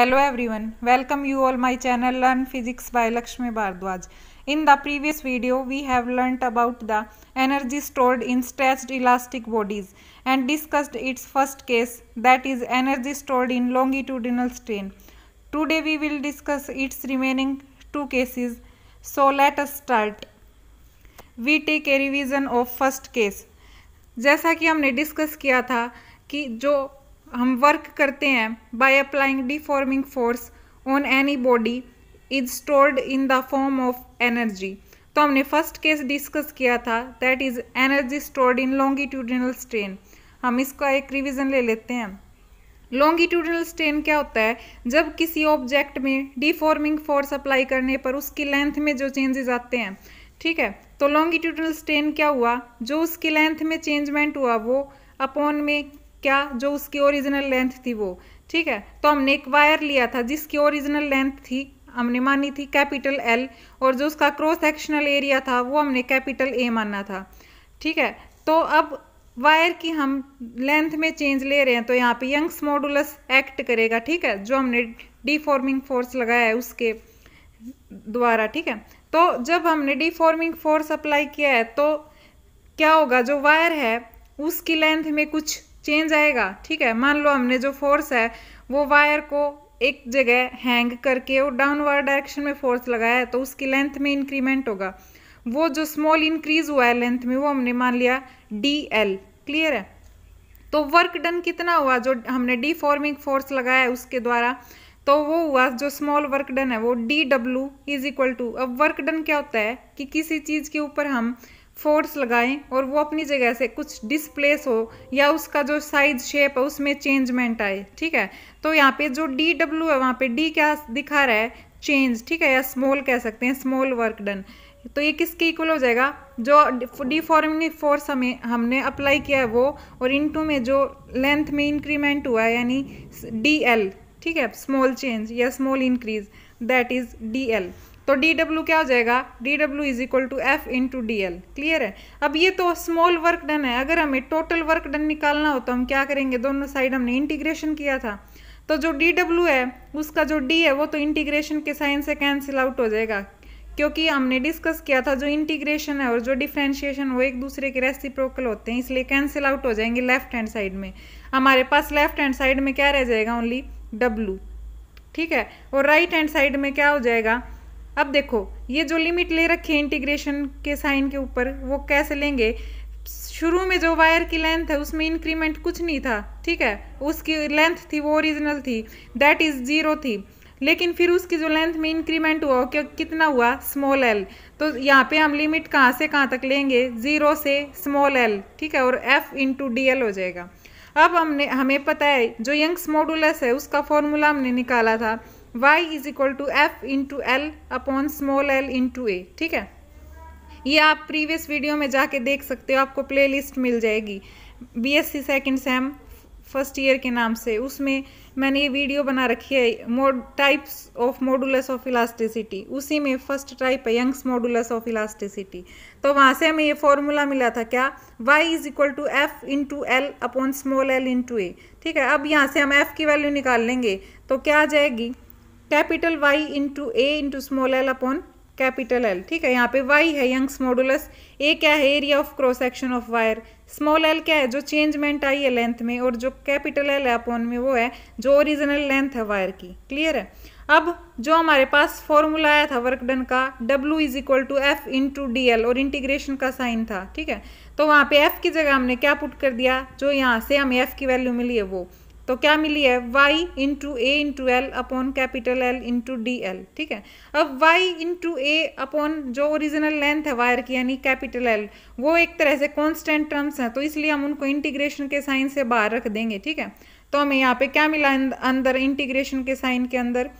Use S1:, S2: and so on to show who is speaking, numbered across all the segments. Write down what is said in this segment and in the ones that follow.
S1: hello everyone welcome you all my channel learn physics by Lakshmi Bhardwaj in the previous video we have learn about the energy stored in stretched elastic bodies and discussed its first case that is energy stored in longitudinal strain today we will discuss its remaining two cases so let us start we take a revision of first case जैसा कि हमने discuss किया था कि जो हम work करते हैं by applying deforming force on any body is stored in the form of energy तो हमने फर्स्ट केस डिस्कस किया था that is energy stored in longitudinal strain हम इसका एक रिविज़न ले लेते हैं लॉन्गिट्यूडनल स्ट्रेन क्या होता है जब किसी ऑब्जेक्ट में डिफॉर्मिंग फोर्स अप्लाई करने पर उसकी लेंथ में जो चेंजेस आते हैं ठीक है तो लॉन्गिट्यूडनल स्ट्रेन क्या हुआ जो उसकी लेंथ में चेंजमेंट हुआ वो अपॉन में क्या जो उसकी ओरिजिनल लेंथ थी वो ठीक है तो हमने एक वायर लिया था जिसकी ओरिजिनल लेंथ थी हमने मानी थी कैपिटल एल और जो उसका क्रॉस सेक्शनल एरिया था वो हमने कैपिटल ए माना था ठीक है तो अब वायर की हम लेंथ में चेंज ले रहे हैं तो यहाँ पे यंग्स मॉडुलस एक्ट करेगा ठीक है जो हमने डिफॉर्मिंग फोर्स लगाया है उसके द्वारा ठीक है तो जब हमने डिफॉर्मिंग फोर्स अप्लाई किया है तो क्या होगा जो वायर है उसकी लेंथ में कुछ चेंज आएगा ठीक है मान लो हमने जो फोर्स है वो वायर को एक जगह हैंग करके और डाउनवर्ड डायरेक्शन में फोर्स लगाया है तो उसकी लेंथ में इंक्रीमेंट होगा वो जो स्मॉल इंक्रीज हुआ है लेंथ में वो हमने मान लिया डी एल क्लियर है तो वर्क डन कितना हुआ जो हमने डिफॉर्मिंग फोर्स लगाया है उसके द्वारा तो वो हुआ जो स्मॉल वर्क डन है वो D W is equal to अब वर्क डन क्या होता है कि किसी चीज़ के ऊपर हम फोर्स लगाएं और वो अपनी जगह से कुछ डिस्प्लेस हो या उसका जो साइज शेप है उसमें चेंजमेंट आए ठीक है तो यहाँ पे जो डी डब्ल्यू है वहाँ पे डी क्या दिखा रहा है चेंज ठीक है या स्मॉल कह सकते हैं स्मॉल वर्क डन तो ये किसके इक्वल हो जाएगा जो डिफॉर्मिंग फोर्स हमें हमने अप्लाई किया है वो और इनटू में जो लेंथ में इंक्रीमेंट हुआ है यानी डी एल ठीक है स्मॉल चेंज या small increase that is D L तो डी डब्ल्यू क्या हो जाएगा D W is equal to F into D L clear है अब ये तो स्मॉल वर्क डन है अगर हमें टोटल वर्क डन निकालना हो तो हम क्या करेंगे दोनों साइड हमने इंटीग्रेशन किया था तो जो डी डब्ल्यू है उसका जो डी है वो तो इंटीग्रेशन के साइन से कैंसिल आउट हो जाएगा क्योंकि हमने डिस्कस किया था जो इंटीग्रेशन है और जो डिफ्रेंशिएशन वो एक दूसरे के रेसिप्रोकल होते हैं इसलिए कैंसिल आउट हो जाएंगे लेफ्ट हैंड साइड में हमारे पास लेफ्ट हैंड साइड में क्या रह जाएगा ओनली डब्ल्यू ठीक है और राइट हैंड साइड में क्या हो जाएगा अब देखो ये जो लिमिट ले रखी है इंटीग्रेशन के साइन के ऊपर वो कैसे लेंगे शुरू में जो वायर की लेंथ है उसमें इंक्रीमेंट कुछ नहीं था ठीक है उसकी लेंथ थी वो ओरिजिनल थी दैट इज़ ज़ीरो थी लेकिन फिर उसकी जो लेंथ में इंक्रीमेंट हुआ क्या कितना हुआ स्मॉल एल तो यहाँ पे हम लिमिट कहाँ से कहाँ तक लेंगे ज़ीरो से स्मॉल एल ठीक है और एफ इंटू डी एल हो जाएगा अब हमने हमें पता है जो यंग्स मॉडुलस है उसका फॉर्मूला हमने निकाला था y is equal to F into L upon small L into A ठीक है ये आप प्रीवियस वीडियो में जाके देख सकते हो आपको प्लेलिस्ट मिल जाएगी B S C second sem first year के नाम से उसमें मैंने ये वीडियो बना रखी है types of modulus of elasticity उसी में फर्स्ट टाइप है यंग्स मॉडुलस ऑफ इलास्टिसिटी तो वहाँ से हमें ये फॉर्मूला मिला था क्या y is equal to F into L upon small L into A ठीक है अब यहाँ से हम f की वैल्यू निकाल लेंगे तो क्या आ जाएगी capital Y into A into small L upon capital L ठीक है यहाँ पे वाई है यंग्स मॉडुलस ए क्या है area of cross section of wire small L क्या है जो चेंजमेंट आई है लेंथ में और जो कैपिटल एल है अपॉन में वो है जो ओरिजिनल लेंथ है वायर की क्लियर है अब जो हमारे पास फॉर्मूला आया था वर्क डन का W is equal to F into D और इंटीग्रेशन का साइन था ठीक है तो वहाँ पे F की जगह हमने क्या पुट कर दिया जो यहाँ से हमें F की वैल्यू मिली है वो तो क्या मिली है y into A into L upon capital L into D L ठीक है अब y इंटू ए अपॉन जो ओरिजिनल लेंथ है वायर की यानी कैपिटल एल वो एक तरह से कॉन्स्टेंट टर्म्स हैं तो इसलिए हम उनको इंटीग्रेशन के साइन से बाहर रख देंगे ठीक है तो हमें यहाँ पे क्या मिला अंदर इंटीग्रेशन के साइन के अंदर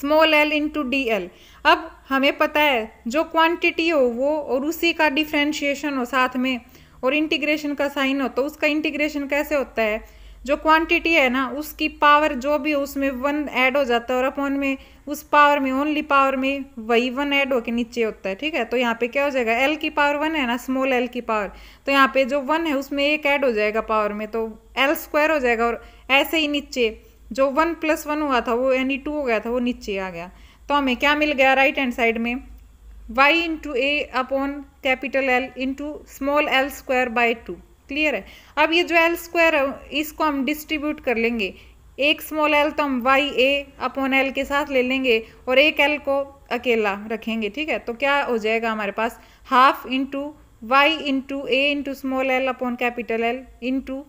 S1: small L into D L अब हमें पता है जो क्वांटिटी हो वो और उसी का डिफ्रेंशिएशन हो साथ में और इंटीग्रेशन का साइन हो तो उसका इंटीग्रेशन कैसे होता है जो क्वांटिटी है ना उसकी पावर जो भी उसमें वन ऐड हो जाता है और अपॉन में उस पावर में ओनली पावर में वही वन ऐड होके नीचे होता है ठीक है तो यहाँ पे क्या हो जाएगा एल की पावर वन है ना स्मॉल एल की पावर तो यहाँ पे जो वन है उसमें एक ऐड हो जाएगा पावर में तो एल स्क्वायर हो जाएगा और ऐसे ही नीचे जो वन प्लस वन हुआ था वो यानी टू हो गया था वो नीचे आ गया तो हमें क्या मिल गया राइट हैंड साइड में Y into A upon capital L into small L square by two clear है अब ये जो एल स्क्वायर है इसको हम डिस्ट्रीब्यूट कर लेंगे एक स्मॉल एल तो हम वाई ए अपॉन एल के साथ ले लेंगे और एक एल को अकेला रखेंगे ठीक है तो क्या हो जाएगा हमारे पास half into Y into A into small L upon capital L into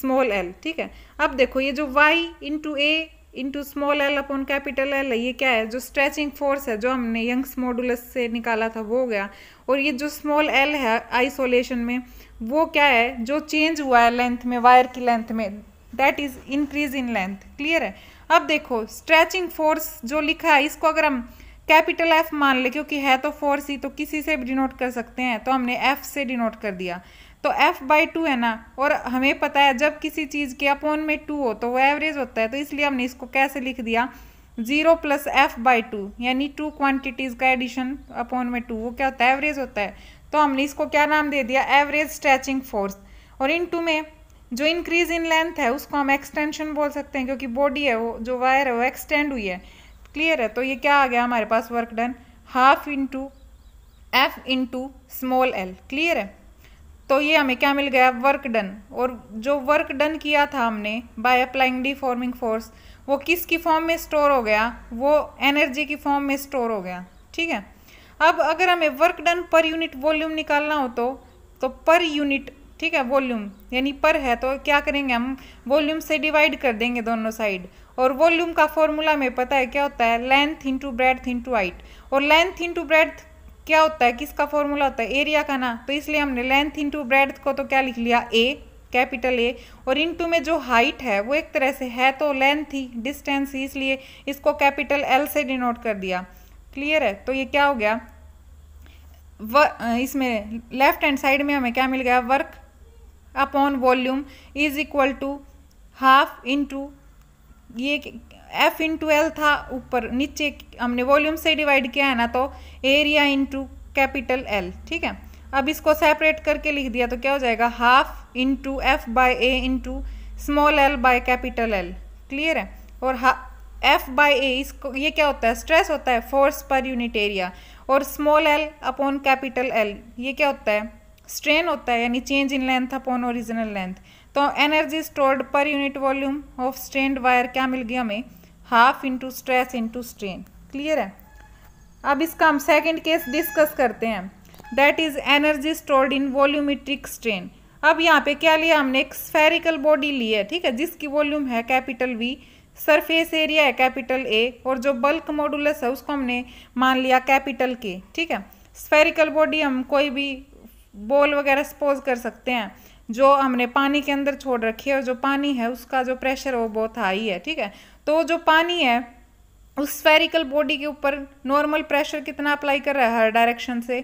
S1: small L ठीक है अब देखो ये जो Y into A into small L upon capital L है ये क्या है जो स्ट्रेचिंग फोर्स है जो हमने यंग्स मॉडुलस से निकाला था वो हो गया और ये जो स्मॉल एल है आइसोलेशन में वो क्या है जो चेंज हुआ है लेंथ में वायर की लेंथ में that is increase in length clear है अब देखो स्ट्रेचिंग फोर्स जो लिखा है इसको अगर हम कैपिटल एफ मान ले क्योंकि है तो फोर्स ही तो किसी से भी डिनोट कर सकते हैं तो हमने एफ से डिनोट कर दिया तो एफ बाई टू है ना और हमें पता है जब किसी चीज़ के अपोन में टू हो तो वो एवरेज होता है तो इसलिए हमने इसको कैसे लिख दिया zero plus F by two यानी टू क्वांटिटीज़ का एडिशन अपोन में टू वो क्या होता है एवरेज होता है तो हमने इसको क्या नाम दे दिया एवरेज स्ट्रेचिंग फोर्स और इन टू में जो इंक्रीज इन लेंथ है उसको हम एक्सटेंशन बोल सकते हैं क्योंकि बॉडी है वो जो वायर है वो एक्सटेंड हुई है क्लियर है तो ये क्या आ गया हमारे पास work done half into F into small L clear है तो ये हमें क्या मिल गया वर्क डन और जो वर्क डन किया था हमने by applying deforming force वो किसकी फॉर्म में स्टोर हो गया वो एनर्जी की फॉर्म में स्टोर हो गया ठीक है अब अगर हमें work done per unit volume निकालना हो तो तो पर यूनिट ठीक है वॉल्यूम यानी पर है तो क्या करेंगे हम वॉल्यूम से डिवाइड कर देंगे दोनों साइड और वॉल्यूम का फॉर्मूला में पता है क्या होता है length into breadth into height और लेंथ इंटू ब्रेथ क्या होता है किसका फॉर्मूला होता है एरिया का ना तो इसलिए हमने लेंथ इंटू ब्रेथ को तो क्या लिख लिया ए कैपिटल ए और इनटू में जो हाइट है वो एक तरह से है तो लेंथ ही डिस्टेंस ही इसलिए इसको कैपिटल एल से डिनोट कर दिया क्लियर है तो ये क्या हो गया व इसमें लेफ्ट हैंड साइड में हमें क्या मिल गया work upon volume is equal to half into ये एफ इंटू एल था ऊपर नीचे हमने वॉल्यूम से डिवाइड किया है ना तो एरिया इंटू कैपिटल एल ठीक है अब इसको सेपरेट करके लिख दिया तो क्या हो जाएगा half into F by A into small L by capital L clear है और हा एफ बाई ए इसको ये क्या होता है स्ट्रेस होता है फोर्स पर यूनिट एरिया और small L upon capital L ये क्या होता है स्ट्रेन होता है यानी change in length upon original length तो energy stored per unit volume of strain wire क्या मिल गया हमें half into stress into strain clear है अब इसका हम सेकेंड केस डिस्कस करते हैं that is energy stored in volumetric strain अब यहाँ पे क्या लिया हमने एक स्फेरिकल बॉडी ली है ठीक है जिसकी वॉल्यूम है कैपिटल वी सरफेस एरिया है कैपिटल ए और जो बल्क मॉडुलस है उसको हमने मान लिया कैपिटल के ठीक है स्फेरिकल बॉडी हम कोई भी बॉल वगैरह सपोज कर सकते हैं जो हमने पानी के अंदर छोड़ रखी है और जो पानी है उसका जो प्रेशर वो बहुत हाई है ठीक है तो जो पानी है उस स्फेरिकल बॉडी के ऊपर नॉर्मल प्रेशर कितना अप्लाई कर रहा है हर डायरेक्शन से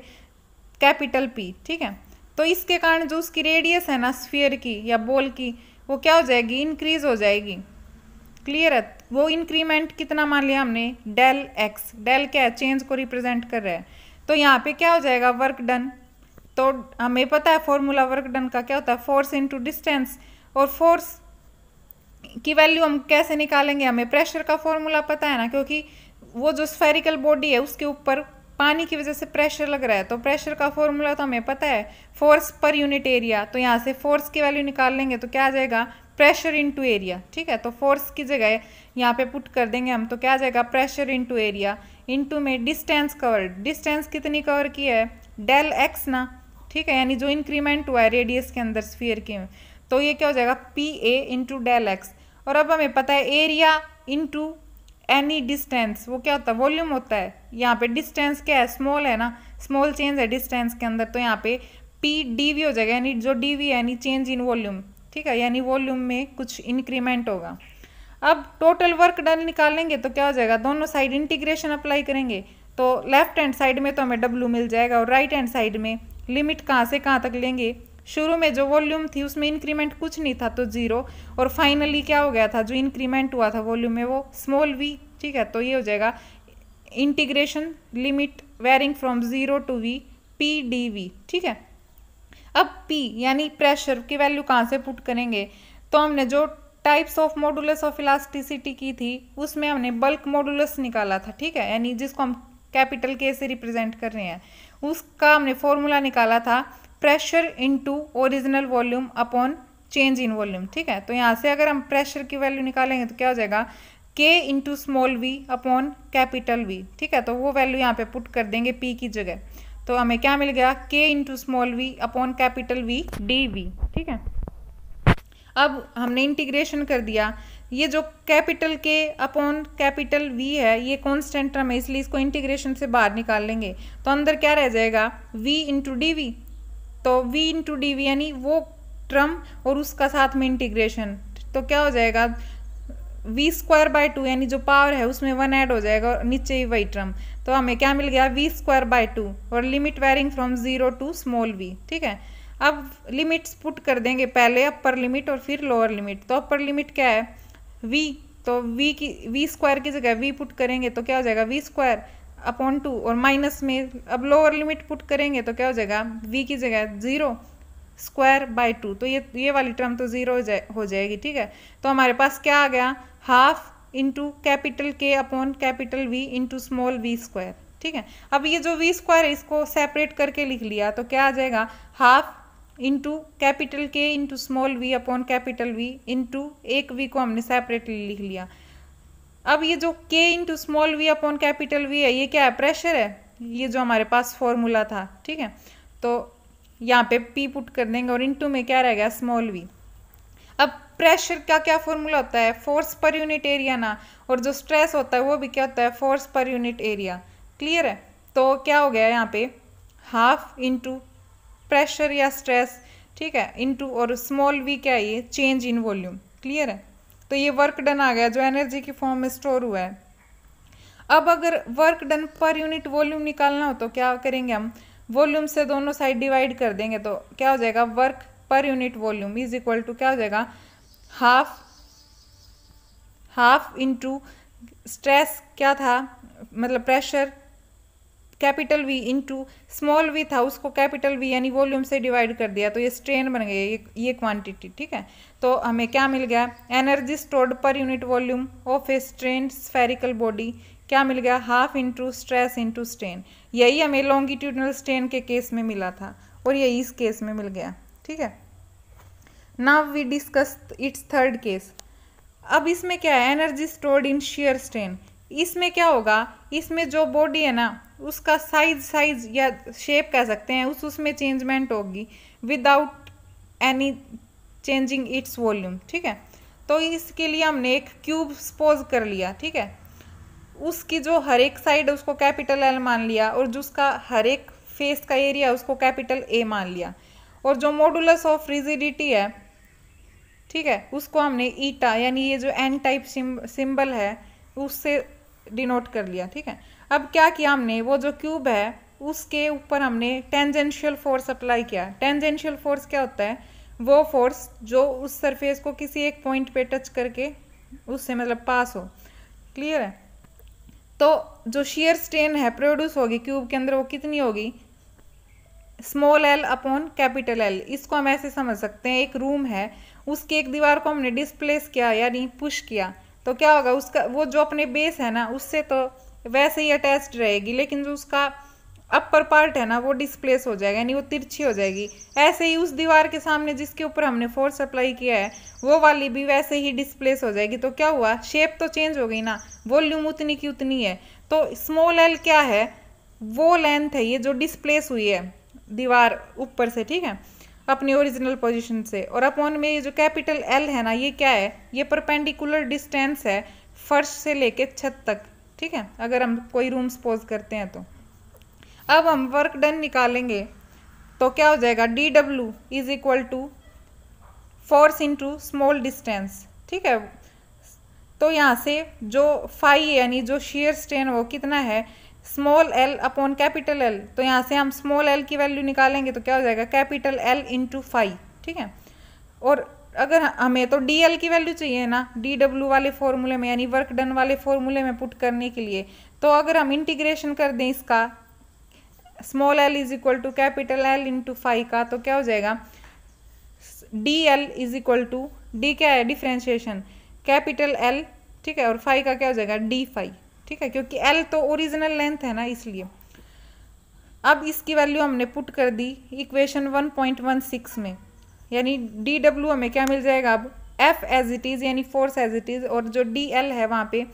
S1: कैपिटल पी ठीक है तो इसके कारण जो उसकी रेडियस है ना स्फीयर की या बॉल की वो क्या हो जाएगी इंक्रीज हो जाएगी क्लियर है वो इंक्रीमेंट कितना मान लिया हमने डेल एक्स डेल क्या है चेंज को रिप्रेजेंट कर रहा है तो यहाँ पे क्या हो जाएगा वर्क डन तो हमें पता है फॉर्मूला वर्क डन का क्या होता है फोर्स इंटू डिस्टेंस और फोर्स की वैल्यू हम कैसे निकालेंगे हमें प्रेशर का फॉर्मूला पता है ना क्योंकि वो जो स्फेरिकल बॉडी है उसके ऊपर पानी की वजह से प्रेशर लग रहा है तो प्रेशर का फॉर्मूला तो हमें पता है फोर्स पर यूनिट एरिया तो यहाँ से फोर्स की वैल्यू निकाल लेंगे तो क्या आ जाएगा प्रेशर टू एरिया ठीक है तो फोर्स की जगह यहाँ पे पुट कर देंगे हम तो क्या आ जाएगा प्रेशर टू एरिया टू में डिस्टेंस कवर डिस्टेंस कितनी कवर की है डेल एक्स ना ठीक है यानी जो इंक्रीमेंट हुआ है रेडियस के अंदर स्फीयर के तो ये क्या हो जाएगा P A into del X और अब हमें पता है एरिया इंटू एनी डिस्टेंस वो क्या होता है वॉल्यूम होता है यहाँ पे डिस्टेंस क्या है स्मॉल है ना स्मॉल चेंज है डिस्टेंस के अंदर तो यहाँ पे पी डी वी हो जाएगा यानी जो डी वी है यानी चेंज इन वॉल्यूम ठीक है यानी वॉल्यूम में कुछ इंक्रीमेंट होगा अब टोटल वर्क डन निकालेंगे तो क्या हो जाएगा दोनों साइड इंटीग्रेशन अप्लाई करेंगे तो लेफ्ट हैंड साइड में तो हमें डब्ल्यू मिल जाएगा और राइट हैंड साइड में लिमिट कहाँ से कहाँ तक लेंगे शुरू में जो वॉल्यूम थी उसमें इंक्रीमेंट कुछ नहीं था तो ज़ीरो और फाइनली क्या हो गया था जो इंक्रीमेंट हुआ था वॉल्यूम में वो स्मॉल वी ठीक है तो ये हो जाएगा integration limit varying from zero to V P D V ठीक है अब पी यानी प्रेशर की वैल्यू कहाँ से पुट करेंगे तो हमने जो types of modulus of elasticity की थी उसमें हमने बल्क मॉडुलस निकाला था ठीक है यानी जिसको हम कैपिटल के से रिप्रेजेंट कर रहे हैं उसका हमने फॉर्मूला निकाला था pressure into original volume upon change in volume ठीक है तो यहाँ से अगर हम प्रेशर की वैल्यू निकालेंगे तो क्या हो जाएगा K into small V upon capital V ठीक है तो वो वैल्यू यहाँ पे पुट कर देंगे पी की जगह तो हमें क्या मिल गया K into small V upon capital V D V ठीक है अब हमने इंटीग्रेशन कर दिया ये जो capital K upon capital V है ये कॉन्स्टेंट टर्म है इसलिए इसको इंटीग्रेशन से बाहर निकाल लेंगे तो अंदर क्या रह जाएगा v इंटू डी वी तो v इंटू डी वी यानी वो टर्म और उसका साथ में इंटीग्रेशन तो क्या हो जाएगा वी स्क्वायर बाय टू यानी जो पावर है उसमें वन ऐड हो जाएगा और नीचे ही वही टर्म तो हमें क्या मिल गया वी स्क्वायर बाय टू और limit varying from zero to small V ठीक है अब लिमिट्स पुट कर देंगे पहले अपर लिमिट और फिर लोअर लिमिट तो अपर लिमिट क्या है वी तो वी की वी स्क्वायर की जगह वी पुट करेंगे तो क्या हो जाएगा वी स्क्वायर अपॉन टू और माइनस में अब लोअर लिमिट पुट करेंगे तो क्या हो जाएगा वी की जगह ज़ीरो स्क्वायर बाय टू तो ये ये वाली टर्म तो ज़ीरो हो जाएगी ठीक है तो हमारे पास क्या आ गया half into capital K upon capital V into small V square ठीक है अब ये जो वी स्क्वायर है इसको सेपरेट करके लिख लिया तो क्या आ जाएगा half into capital K into small V upon capital V into एक वी को हमने सेपरेटली लिख लिया अब ये जो K into small V upon capital V है ये क्या है प्रेशर है ये जो हमारे पास फॉर्मूला था ठीक है तो यहाँ पे पी पुट कर देंगे और इंटू में क्या रहेगा स्मॉल वी अब प्रेशर का क्या फॉर्मूला होता है फोर्स पर यूनिट एरिया ना और जो स्ट्रेस होता है वो भी क्या होता है force per unit area clear है तो क्या हो गया यहाँ पे हाफ इंटू प्रेशर या स्ट्रेस ठीक है इंटू और स्मॉल वी क्या है ये चेंज इन वॉल्यूम क्लियर है तो ये वर्क डन आ गया जो एनर्जी की फॉर्म में स्टोर हुआ है अब अगर work done per unit volume निकालना हो तो क्या करेंगे हम वॉल्यूम से दोनों साइड डिवाइड कर देंगे तो क्या हो जाएगा work per unit volume is equal to क्या हो जाएगा हाफ हाफ इंटू स्ट्रेस क्या था मतलब pressure capital V into small V था उसको कैपिटल वी यानी वॉल्यूम से डिवाइड कर दिया तो ये स्ट्रेन बन गया ये ये क्वांटिटी ठीक है तो हमें क्या मिल गया energy stored per unit volume of a strain spherical body क्या मिल गया half into stress into strain यही हमें लॉन्गिट्यूडनल स्ट्रेन के केस में मिला था और यही इस केस में मिल गया ठीक है now we discuss its third case अब इसमें क्या है energy stored in shear strain इसमें क्या होगा इसमें जो बॉडी है ना उसका साइज साइज या शेप कह सकते हैं उस उसमें चेंजमेंट होगी without any changing its volume ठीक है तो इसके लिए हमने एक क्यूब सपोज कर लिया ठीक है उसकी जो हर एक साइड उसको कैपिटल एल मान लिया और जो उसका हर एक फेस का एरिया उसको कैपिटल ए मान लिया और जो मॉडुलस ऑफ रिजिडिटी है ठीक है उसको हमने ईटा यानी ये जो एन टाइप सिंबल है उससे डिनोट कर लिया ठीक है अब क्या किया हमने वो जो क्यूब है उसके ऊपर हमने टेंजेंशियल फोर्स अप्लाई किया टेंजेंशियल फोर्स क्या होता है वो फोर्स जो उस सरफेस को किसी एक पॉइंट पे टच करके उससे मतलब पास हो क्लियर है तो जो शेयर स्ट्रेन है प्रोड्यूस होगी क्यूब के अंदर वो कितनी होगी small L upon capital L इसको हम ऐसे समझ सकते हैं एक रूम है उसकी एक दीवार को हमने डिस्प्लेस किया यानी पुश किया तो क्या होगा उसका वो जो अपने बेस है ना उससे तो वैसे ही अटैच रहेगी लेकिन जो उसका अपर पार्ट है ना वो डिस्प्लेस हो जाएगा यानी वो तिरछी हो जाएगी ऐसे ही उस दीवार के सामने जिसके ऊपर हमने फोर्स अप्लाई किया है वो वाली भी वैसे ही डिस्प्लेस हो जाएगी तो क्या हुआ शेप तो चेंज हो गई ना वॉल्यूम उतनी की उतनी है तो स्मॉल एल क्या है वो लेंथ है ये जो डिस्प्लेस हुई है दीवार ऊपर से ठीक है अपनी ओरिजिनल पोजीशन से और अपॉन में ये जो कैपिटल एल है ना ये क्या है ये परपेंडिकुलर डिस्टेंस है फर्श से लेके छत तक ठीक है अगर हम कोई रूम सपोज करते हैं तो अब हम वर्क डन निकालेंगे तो क्या हो जाएगा D W is equal to force into small distance ठीक है तो यहाँ से जो फाइव यानी जो शेयर स्ट्रेन वो कितना है small L upon capital L तो यहाँ से हम स्मॉल एल की वैल्यू निकालेंगे तो क्या हो जाएगा कैपिटल एल इंटू फाइव ठीक है और अगर हमें तो डी एल की वैल्यू चाहिए ना डी डब्ल्यू वाले फॉर्मूले में यानी वर्क डन वाले फॉर्मूले में पुट करने के लिए तो अगर हम इंटीग्रेशन कर दें इसका small L is equal to capital L into five का तो क्या हो जाएगा D L is equal to D क्या है डिफ्रेंशिएशन कैपिटल एल ठीक है और फाइव का क्या हो जाएगा डी फाइव ठीक है क्योंकि एल तो ओरिजिनल लेंथ है ना इसलिए अब इसकी वैल्यू हमने पुट कर दी इक्वेशन 1.16 में यानी डी डब्ल्यू हमें क्या मिल जाएगा अब एफ एज इट इज़ यानी फोर्स एज इट इज़ और जो डी एल है वहाँ पे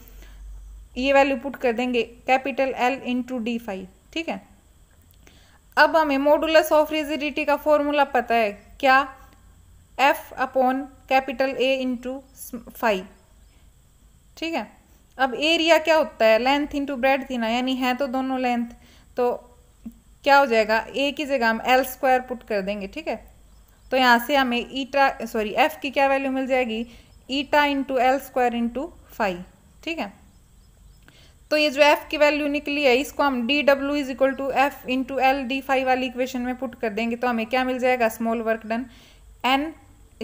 S1: ये वैल्यू पुट कर देंगे capital L into D five ठीक है अब हमें मोडुलस ऑफ रिजिडिटी का फॉर्मूला पता है क्या F upon capital A into five ठीक है अब एरिया क्या होता है लेंथ इंटू ब्रेड थी ना यानी है तो दोनों लेंथ तो क्या हो जाएगा ए की जगह हम एल स्क्वायर पुट कर देंगे ठीक है तो यहाँ से हमें ईटा सॉरी एफ की क्या वैल्यू मिल जाएगी eta into L square into five ठीक है तो ये जो एफ की वैल्यू निकली है इसको हम D W is equal to F into L D five वाली इक्वेशन में पुट कर देंगे तो हमें क्या मिल जाएगा small work done N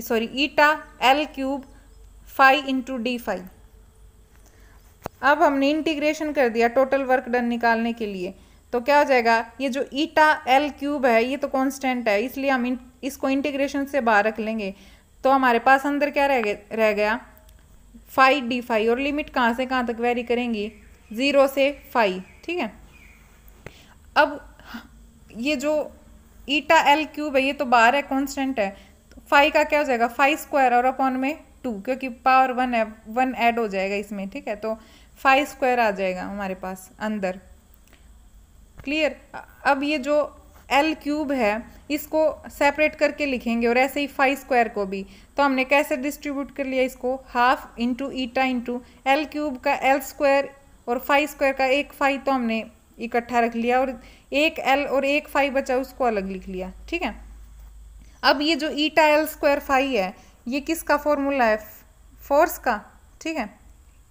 S1: sorry eta L cube five into D five अब हमने इंटीग्रेशन कर दिया टोटल वर्क डन निकालने के लिए तो क्या हो जाएगा ये जो ईटा एल क्यूब है ये तो कांस्टेंट है इसलिए हम इसको इंटीग्रेशन से बाहर रख लेंगे तो हमारे पास अंदर क्या रह गया रह गया फाइव डी फाइव और लिमिट कहाँ से कहाँ तक वेरी करेंगी ज़ीरो से फाइव ठीक है अब ये जो ईटा एल क्यूब है ये तो बाहर है कॉन्स्टेंट है तो फाइव का क्या हो जाएगा फाइव स्क्वायर और अपॉन में टू क्योंकि पावर वन है वन ऐड हो जाएगा इसमें ठीक है तो फाइव स्क्वायर आ जाएगा हमारे पास अंदर क्लियर अब ये जो एल क्यूब है इसको सेपरेट करके लिखेंगे और ऐसे ही फाइव स्क्वायर को भी तो हमने कैसे डिस्ट्रीब्यूट कर लिया इसको half into eta into L cube का एल स्क्वायर और फाइव स्क्वायर का एक फाइव तो हमने इकट्ठा रख लिया और एक एल और एक फाइव बचा उसको अलग लिख लिया ठीक है अब ये जो ईटा एल स्क्वायर फाइव है ये किसका फॉर्मूला है फोर्स का ठीक है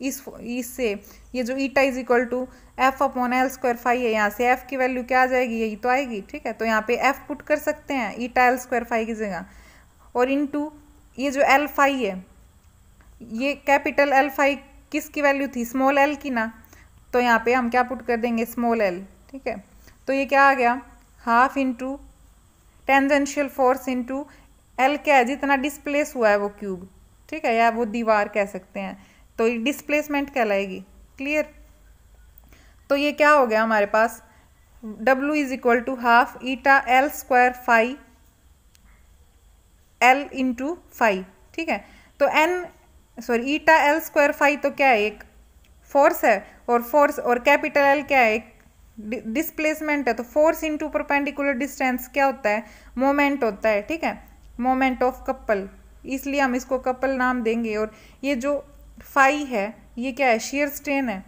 S1: इस इससे ये जो eta is equal to F upon L square five है यहाँ से एफ की वैल्यू क्या आ जाएगी यही तो आएगी ठीक है तो यहाँ पे एफ पुट कर सकते हैं ईटा एल स्क्वायर फाइव की जगह और इन टू ये जो एल फाइव है ये कैपिटल एल फाइव किसकी वैल्यू थी स्मॉल एल की ना तो यहाँ पे हम क्या पुट कर देंगे स्मॉल एल ठीक है तो ये क्या आ गया half into tangential force into L क्या है जितना डिस्प्लेस हुआ है वो क्यूब ठीक है या वो दीवार कह सकते हैं तो ये डिस्प्लेसमेंट कहलाएगी क्लियर तो ये क्या हो गया हमारे पास W is equal to half eta L square five L into five ठीक है तो N sorry eta L square five तो क्या है एक फोर्स है और फोर्स और कैपिटल एल क्या है एक डिस्प्लेसमेंट है तो फोर्स इंटू परपेंडिकुलर डिस्टेंस क्या होता है मोमेंट होता है ठीक है मोमेंट ऑफ कपल इसलिए हम इसको कपल नाम देंगे और ये जो फाई है ये क्या है शेयर स्ट्रेन है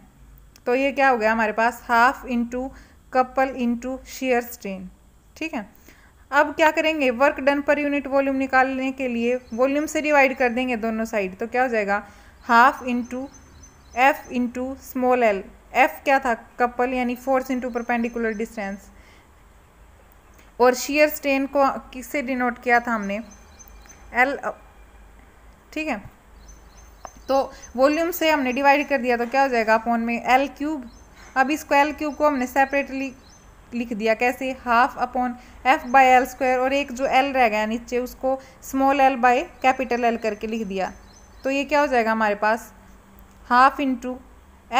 S1: तो ये क्या हो गया हमारे पास half into couple into shear strain ठीक है अब क्या करेंगे work done per unit volume निकालने के लिए वॉल्यूम से डिवाइड कर देंगे दोनों साइड तो क्या हो जाएगा half into F into small L F क्या था कपल यानी फोर्स इंटू परपेंडिकुलर डिस्टेंस और शीयर स्ट्रेन को किससे डिनोट किया था हमने एल ठीक है तो वॉल्यूम से हमने डिवाइड कर दिया तो क्या हो जाएगा अपॉन में एल क्यूब अब इसको एल क्यूब को हमने सेपरेटली लिख दिया कैसे half upon F by L square और एक जो एल रह गया नीचे उसको small L by capital L करके लिख दिया तो ये क्या हो जाएगा हमारे पास half into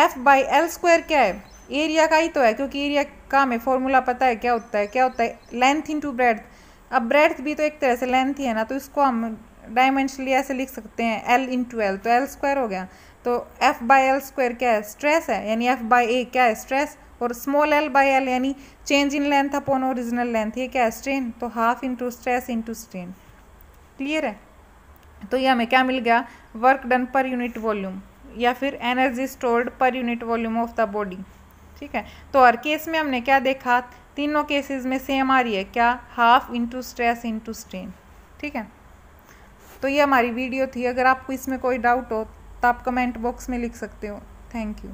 S1: F by L square क्या है एरिया का ही तो है क्योंकि एरिया काम है फॉर्मूला पता है क्या होता है क्या होता है लेंथ टू ब्रेड अब ब्रेड भी तो एक तरह से लेंथ ही है ना तो इसको हम डायमेंशनली ऐसे लिख सकते हैं एल इंटू एल तो एल स्क्वायर हो गया तो एफ बाई एल स्क्वायर क्या है स्ट्रेस है यानी एफ बाई ए क्या है स्ट्रेस और स्मॉल एल बाई एल यानी change in length upon original length ये क्या है स्ट्रेन तो half into stress into strain clear है तो ये हमें क्या मिल गया work done per unit volume या फिर energy stored per unit volume of the body ठीक है तो हर केस में हमने क्या देखा तीनों केसेस में सेम आ रही है क्या half into stress into strain ठीक है तो ये हमारी वीडियो थी अगर आपको इसमें कोई डाउट हो तो आप कमेंट बॉक्स में लिख सकते हो थैंक यू